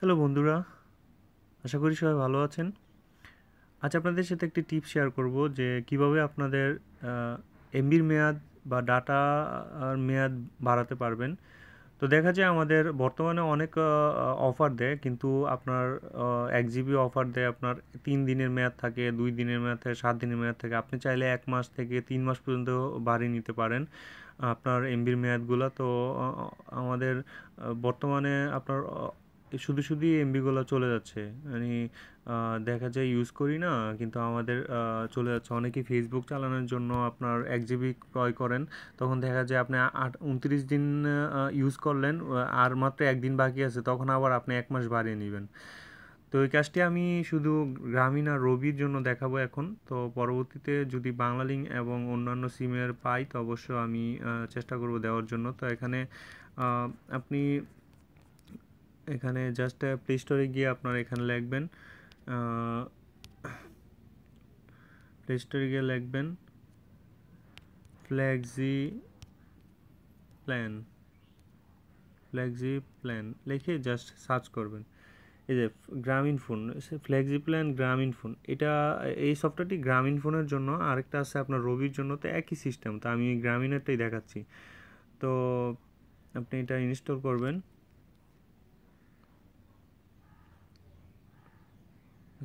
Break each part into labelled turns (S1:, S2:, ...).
S1: hello বন্ধুরা আশা করি সবাই ভালো আছেন আজ আপনাদের সাথে একটি টিপ শেয়ার করব যে কিভাবে আপনাদের এমবির মেয়াদ বা ডাটা মেয়াদ বাড়াতে পারবেন তো দেখা যায় আমাদের বর্তমানে অনেক অফার দেয় কিন্তু আপনার এক জিবি অফার দেয় আপনার তিন দিনের মেয়াদ থাকে দুই দিনের মেয়াদ থাকে সাত দিনের মেয়াদ থাকে আপনি চাইলে এক মাস থেকে তিন মাস পর্যন্ত বাড়িয়ে নিতে পারেন আপনার এমবির মেয়াদগুলো তো আমাদের বর্তমানে আপনার শুধু শুধুই এমবিগুলো চলে যাচ্ছে মানে দেখা যায় ইউজ করি না কিন্তু আমাদের চলে যাচ্ছে অনেকেই ফেসবুক চালানোর জন্য আপনার এক জিবি ক্রয় করেন তখন দেখা যায় আপনি আট উনত্রিশ দিন ইউজ করলেন আর মাত্র একদিন বাকি আছে তখন আবার আপনি এক মাস বাড়িয়ে নেবেন তো এই কাজটি আমি শুধু গ্রামীণ আর রবির জন্য দেখাবো এখন তো পরবর্তীতে যদি বাংলালিং এবং অন্যান্য সিমের পাই তো অবশ্য আমি চেষ্টা করব দেওয়ার জন্য তো এখানে আপনি এখানে জাস্ট প্লে স্টোরে গিয়ে আপনারা এখানে লিখবেন প্লে স্টোরে গিয়ে লিখবেন ফ্ল্যাগজি প্ল্যান ফ্ল্যাগজি প্ল্যান লিখে জাস্ট সার্চ করবেন এই যে Grameenphone Flexi plan Grameenphone এটা এই সফটওয়্যারটি গ্রামীণ ফোনের জন্য আরেকটা আছে আপনার রবির জন্য তো একই সিস্টেম তো আমি গ্রামীণেরটাই দেখাচ্ছি তো আপনি এটা ইনস্টল করবেন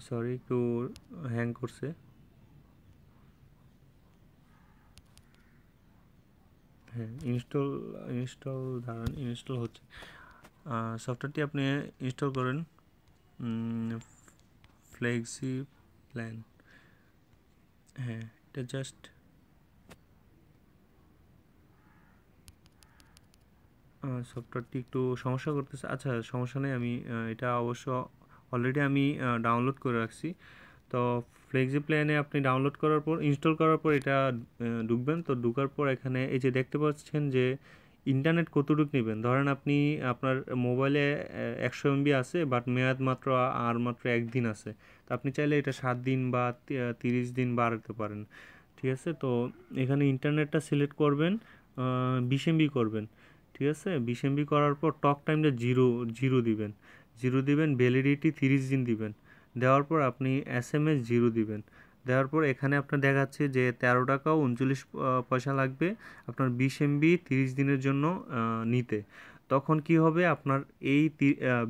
S1: সরি একটু হ্যাং করছে হ্যাঁ ইনস্টল ইনস্টল ধারণ ইনস্টল হচ্ছে সফটওয়্যারটি আপনি ইনস্টল করেন ফ্লেক্সি প্ল্যান হ্যাঁ এটা জাস্ট সফটওয়্যারটি একটু সমস্যা করতেছে আচ্ছা সমস্যা নেই আমি এটা অবশ্য অলরেডি আমি ডাউনলোড করে রাখছি তো ফ্লেক্সি প্ল্যানে আপনি ডাউনলোড করার পর ইনস্টল করার পর এটা ঢুকবেন তো ঢুকার পর এখানে এই যে দেখতে পাচ্ছেন যে ইন্টারনেট কতটুকু নেবেন ধরেন আপনি আপনার মোবাইলে একশো এমবি আছে বাট মেয়াদ মাত্র আর মাত্র একদিন আছে তো আপনি চাইলে এটা সাত দিন বা তিরিশ দিন বাড়াতে পারেন ঠিক আছে তো এখানে ইন্টারনেটটা সিলেক্ট করবেন বিশ এমবি করবেন ঠিক আছে বিশ এমবি করার পর টক টাইমটা জিরো জিরো দিবেন জিরো দিবেন ভ্যালিডিটি তিরিশ দিন দিবেন দেওয়ার পর আপনি এস এম এস জিরো দিবেন দেওয়ার পর এখানে আপনার দেখাচ্ছে যে তেরো টাকা উনচল্লিশ পয়সা লাগবে আপনার বিশ এমবি তিরিশ দিনের জন্য নিতে তখন কি হবে আপনার এই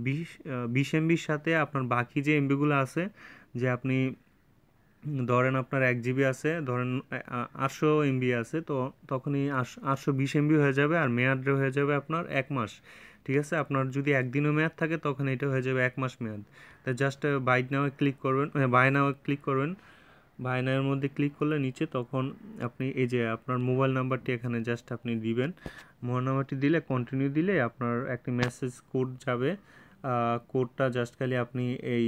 S1: বিশ বিশ এমবির সাথে আপনার বাকি যে এমবিগুলো আছে যে আপনি ধরেন আপনার এক জিবি আছে ধরেন আটশো এমবি আছে তো তখনই আটশো বিশ এমবি হয়ে যাবে আর মেয়াদ হয়ে যাবে আপনার এক মাস ঠিক আছে আপনার যদি একদিনও মেয়াদ থাকে তখন এটা হয়ে যাবে এক মাস মেয়াদ তা জাস্ট বাইট নাও ক্লিক করবেন বাই নাও ক্লিক করবেন বাই নাওয়ের মধ্যে ক্লিক করলে নিচে তখন আপনি এই যে আপনার মোবাইল নাম্বারটি এখানে জাস্ট আপনি দিবেন মোবাইল নাম্বারটি দিলে কন্টিনিউ দিলে আপনার একটি মেসেজ কোড যাবে কোডটা জাস্ট খালি আপনি এই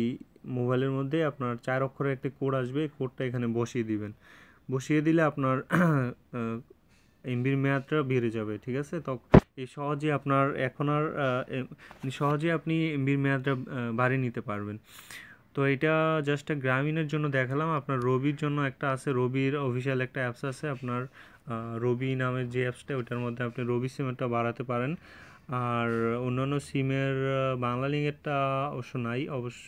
S1: মোবাইলের মধ্যে আপনার চার অক্ষরের একটি কোড আসবে কোডটা এখানে বসিয়ে দিবেন বসিয়ে দিলে আপনার এমবির মেয়াদটা বেড়ে যাবে ঠিক আছে তো এই সহজে আপনার এখন আর মানে সহজে আপনি এমবির মেয়াদটা বাড়িয়ে নিতে পারবেন তো এটা জাস্ট গ্রামীণের জন্য দেখালাম আপনার রবির জন্য একটা আছে রবির অফিসিয়াল একটা অ্যাপস আছে আপনার রবি নামের যে অ্যাপসটা ওইটার মধ্যে আপনি রবি সিমেরটা বাড়াতে পারেন আর অন্যান্য সিমের বাংলা লিঙ্গেরটা অবশ্য নাই অবশ্য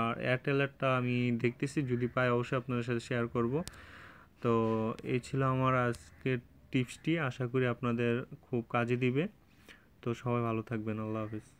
S1: আর এয়ারটেলেরটা আমি দেখতেছি যদি পাই অবশ্যই আপনাদের সাথে শেয়ার করব তো এই ছিল আমার আজকের টিপসটি আশা করি আপনাদের খুব কাজে দিবে তো সবাই ভালো থাকবেন আল্লাহ হাফিজ